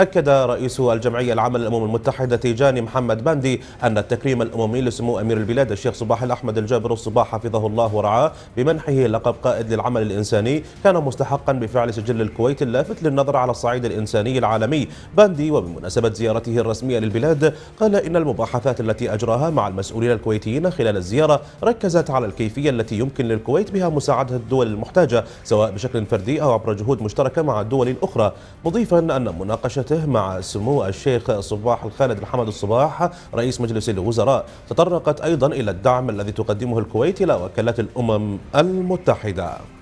أكد رئيس الجمعية العامة للأمم المتحدة تيجاني محمد باندي أن التكريم الأممي لسمو أمير البلاد الشيخ صباح الأحمد الجابر الصباح حفظه الله ورعاه بمنحه لقب قائد للعمل الإنساني كان مستحقا بفعل سجل الكويت اللافت للنظر على الصعيد الإنساني العالمي باندي وبمناسبة زيارته الرسمية للبلاد قال إن المباحثات التي أجراها مع المسؤولين الكويتيين خلال الزيارة ركزت على الكيفية التي يمكن للكويت بها مساعدة الدول المحتاجة سواء بشكل فردي أو عبر جهود مشتركة مع الدول الأخرى مضيفا أن مناقشة مناقشته مع سمو الشيخ صباح الخالد محمد الصباح رئيس مجلس الوزراء تطرقت أيضا إلى الدعم الذي تقدمه الكويت إلى وكالات الأمم المتحدة